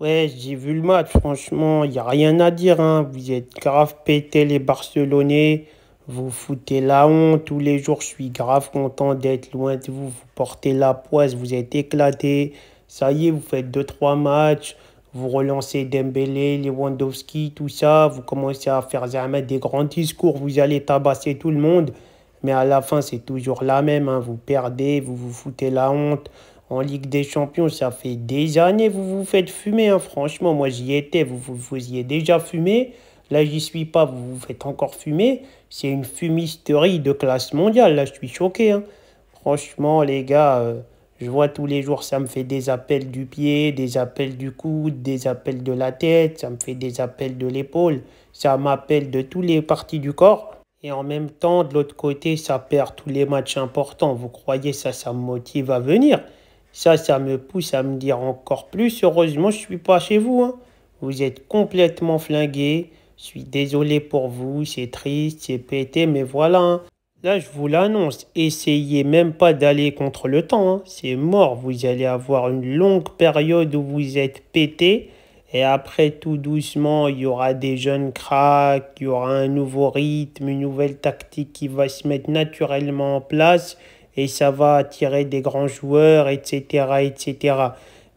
Ouais, j'ai vu le match, franchement, il n'y a rien à dire. Hein. Vous êtes grave pété les Barcelonais. Vous foutez la honte tous les jours. Je suis grave content d'être loin de vous. Vous portez la poisse, vous êtes éclaté. Ça y est, vous faites 2-3 matchs. Vous relancez Dembélé, Lewandowski, tout ça. Vous commencez à faire des grands discours. Vous allez tabasser tout le monde. Mais à la fin, c'est toujours la même. Hein. Vous perdez, vous vous foutez la honte en Ligue des Champions, ça fait des années, vous vous faites fumer. Hein. Franchement, moi j'y étais, vous, vous faisiez y déjà fumé. Là, j'y suis pas, vous vous faites encore fumer. C'est une fumisterie de classe mondiale. Là, je suis choqué. Hein. Franchement, les gars, euh, je vois tous les jours, ça me fait des appels du pied, des appels du coude, des appels de la tête, ça me fait des appels de l'épaule, ça m'appelle de toutes les parties du corps. Et en même temps, de l'autre côté, ça perd tous les matchs importants. Vous croyez ça, ça me motive à venir ça, ça me pousse à me dire encore plus, heureusement, je ne suis pas chez vous. Hein. Vous êtes complètement flingué. Je suis désolé pour vous, c'est triste, c'est pété, mais voilà. Hein. Là, je vous l'annonce, essayez même pas d'aller contre le temps. Hein. C'est mort, vous allez avoir une longue période où vous êtes pété. Et après, tout doucement, il y aura des jeunes cracks, il y aura un nouveau rythme, une nouvelle tactique qui va se mettre naturellement en place et ça va attirer des grands joueurs, etc., etc.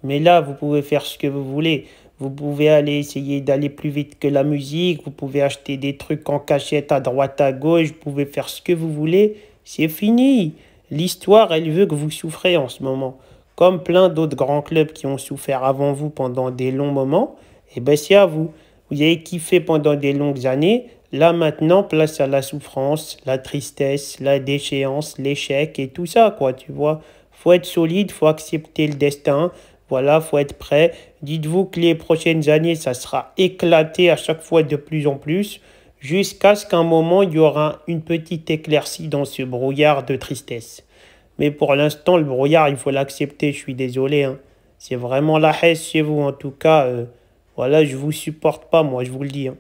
Mais là, vous pouvez faire ce que vous voulez. Vous pouvez aller essayer d'aller plus vite que la musique, vous pouvez acheter des trucs en cachette à droite, à gauche, vous pouvez faire ce que vous voulez. C'est fini. L'histoire, elle veut que vous souffrez en ce moment. Comme plein d'autres grands clubs qui ont souffert avant vous pendant des longs moments, eh bien c'est à vous. Vous avez kiffé pendant des longues années, Là maintenant, place à la souffrance, la tristesse, la déchéance, l'échec et tout ça, quoi, tu vois. Faut être solide, faut accepter le destin. Voilà, faut être prêt. Dites-vous que les prochaines années, ça sera éclaté à chaque fois de plus en plus, jusqu'à ce qu'un moment, il y aura une petite éclaircie dans ce brouillard de tristesse. Mais pour l'instant, le brouillard, il faut l'accepter, je suis désolé. Hein. C'est vraiment la haisse chez vous, en tout cas. Euh, voilà, je vous supporte pas, moi, je vous le dis. Hein.